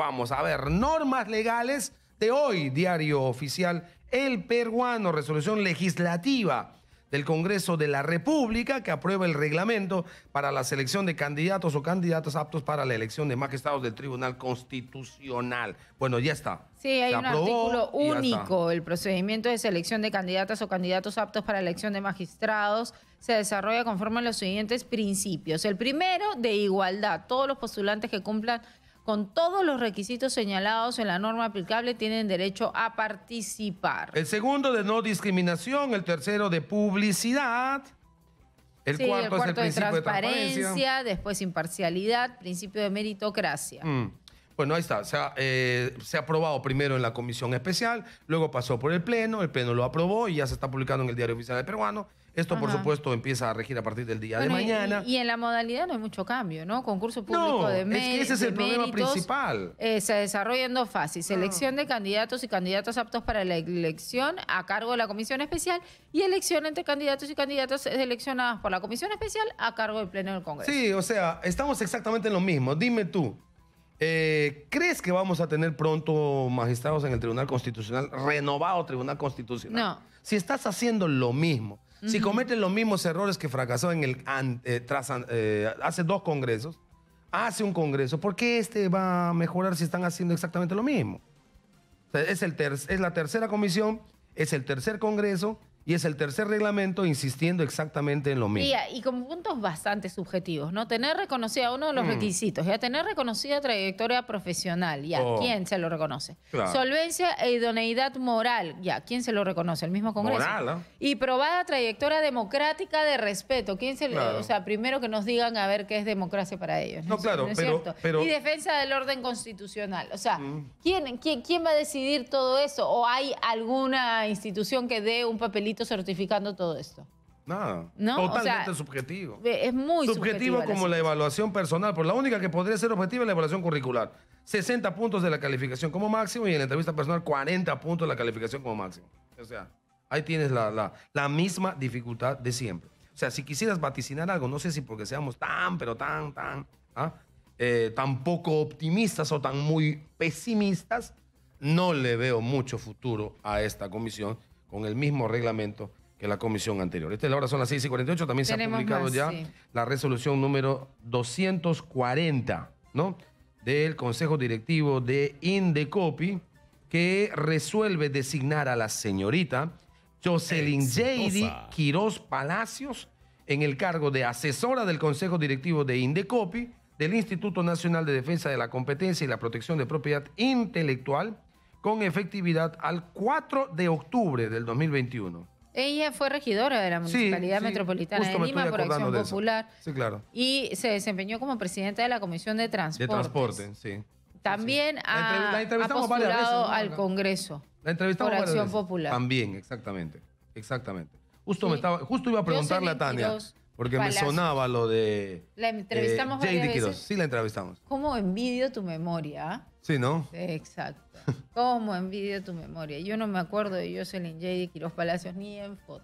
Vamos a ver, normas legales de hoy, diario oficial El Peruano, resolución legislativa del Congreso de la República que aprueba el reglamento para la selección de candidatos o candidatas aptos para la elección de magistrados del Tribunal Constitucional. Bueno, ya está. Sí, hay un artículo único. El procedimiento de selección de candidatas o candidatos aptos para la elección de magistrados se desarrolla conforme a los siguientes principios. El primero, de igualdad. Todos los postulantes que cumplan con todos los requisitos señalados en la norma aplicable tienen derecho a participar. El segundo de no discriminación, el tercero de publicidad. El, cuarto, es el de principio transparencia, de transparencia, después imparcialidad, principio de meritocracia. Mm. Bueno, ahí está. Se ha, eh, se ha, aprobado primero en la comisión especial, luego pasó por el Pleno, el Pleno lo aprobó y ya se está publicando en el Diario Oficial de Peruano. Esto, por supuesto, empieza a regir a partir del día de mañana. Y, en la modalidad no hay mucho cambio, ¿no? Concurso público de méritos. Es ese es el problema principal. Eh, se desarrolla en dos fases: ah. selección de candidatos y candidatos aptos para la elección a cargo de la comisión especial y elección entre candidatos y candidatos seleccionados por la comisión especial a cargo del Pleno del Congreso. Sí, o sea, estamos exactamente en lo mismo. Dime tú. Eh, ¿Crees que vamos a tener pronto magistrados en el Tribunal Constitucional, renovado Tribunal Constitucional? No. Si estás haciendo lo mismo, si cometen los mismos errores que fracasó en el, eh, eh, hace dos congresos, hace un congreso, ¿por qué este va a mejorar si están haciendo exactamente lo mismo? es, el es la tercera comisión, es el tercer congreso y es el tercer reglamento insistiendo exactamente en lo mismo. Y, con puntos bastante subjetivos, ¿no? Tener reconocida uno de los mm. requisitos, ya tener reconocida trayectoria profesional, ya, oh. ¿quién se lo reconoce? Solvencia e idoneidad moral, ya, ¿quién se lo reconoce? El mismo Congreso. Moral, Y probada trayectoria democrática de respeto, ¿quién se claro. O sea, primero que nos digan a ver qué es democracia para ellos. No, claro, pero, Y defensa del orden constitucional. O sea, mm. quién, quién va a decidir todo eso? ¿O hay alguna institución que dé un papelito certificando todo esto? Nada. Totalmente subjetivo. Es muy subjetivo. Subjetivo como la, evaluación personal, pero la única que podría ser objetiva es la evaluación curricular. 60 puntos de la calificación como máximo y en la entrevista personal 40 puntos de la calificación como máximo. O sea, ahí tienes la, misma dificultad de siempre. O sea, si quisieras vaticinar algo, no sé si porque seamos tan, pero tan, tan, ¿ah? eh, tan poco optimistas o tan muy pesimistas, no le veo mucho futuro a esta comisión con el mismo reglamento que la comisión anterior. Esta es la hora, son las 6 y 48. También se ha publicado ya la resolución número 240, ¿no? Del Consejo Directivo de Indecopi, que resuelve designar a la señorita Jocelyn Jady Quirós Palacios en el cargo de asesora del Consejo Directivo de Indecopi, del Instituto Nacional de Defensa de la Competencia y la Protección de Propiedad Intelectual con efectividad al 4 de octubre del 2021. Ella fue regidora de la Municipalidad Metropolitana de Lima por Acción Popular. Sí, claro. Y se desempeñó como presidenta de la Comisión de Transporte. De Transporte, sí. También ha, postulado al Congreso. La entrevistamos por Acción Popular. También, exactamente. Exactamente. Justo me estaba, justo iba a preguntarle a Tania. Porque me sonaba lo de. La entrevistamos eh, varias veces. Sí, la entrevistamos. ¿Cómo envidio tu memoria? ¿ah? Sí, ¿no? Exacto. ¿Cómo envidia tu memoria? Yo no me acuerdo de Jocelyn J. de Los Palacios ni en foto.